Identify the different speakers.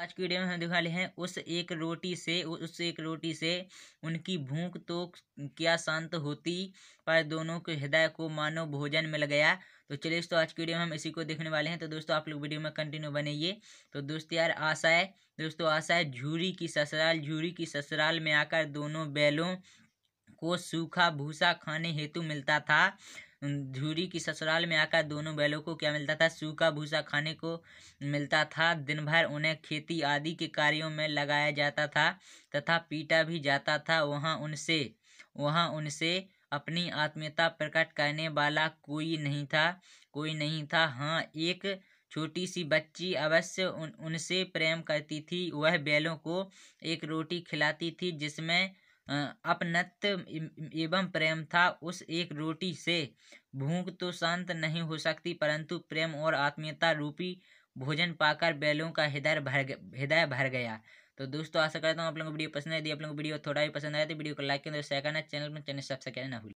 Speaker 1: आज की वीडियो में हम दिखा ले हैं उस एक रोटी से उस एक रोटी से उनकी भूख तो क्या शांत होती पर दोनों के हृदय को मानो भोजन मिल गया तो चलिए दोस्तों आज की वीडियो में हम इसी को देखने वाले हैं तो दोस्तों आप लोग वीडियो में कंटिन्यू बनाइए तो दोस्त यार आशा है दोस्तों आशा है झूरी की ससुराल झूरी की ससुराल में आकर दोनों बैलों को सूखा भूसा खाने हेतु मिलता था धूरी की ससुराल में आकर दोनों बैलों को क्या मिलता था सूखा भूसा खाने को मिलता था दिन भर उन्हें खेती आदि के कार्यों में लगाया जाता था तथा पीटा भी जाता था वहाँ उनसे वहाँ उनसे अपनी आत्मीयता प्रकट करने वाला कोई नहीं था कोई नहीं था हाँ एक छोटी सी बच्ची अवश्य उन उनसे प्रेम करती थी वह बैलों को एक रोटी खिलाती थी जिसमें अपनत्व एवं प्रेम था उस एक रोटी से भूख तो शांत नहीं हो सकती परंतु प्रेम और आत्मीयता रूपी भोजन पाकर बैलों का हृदय भर हृदय भर गया तो दोस्तों आशा करता हूँ आप लोगों को वीडियो पसंद आई आप लोगों को वीडियो थोड़ा भी पसंद आया तो वीडियो को लाइक करें शेयर करना चैनल में चैनल सब्सक्राइब ना भूलें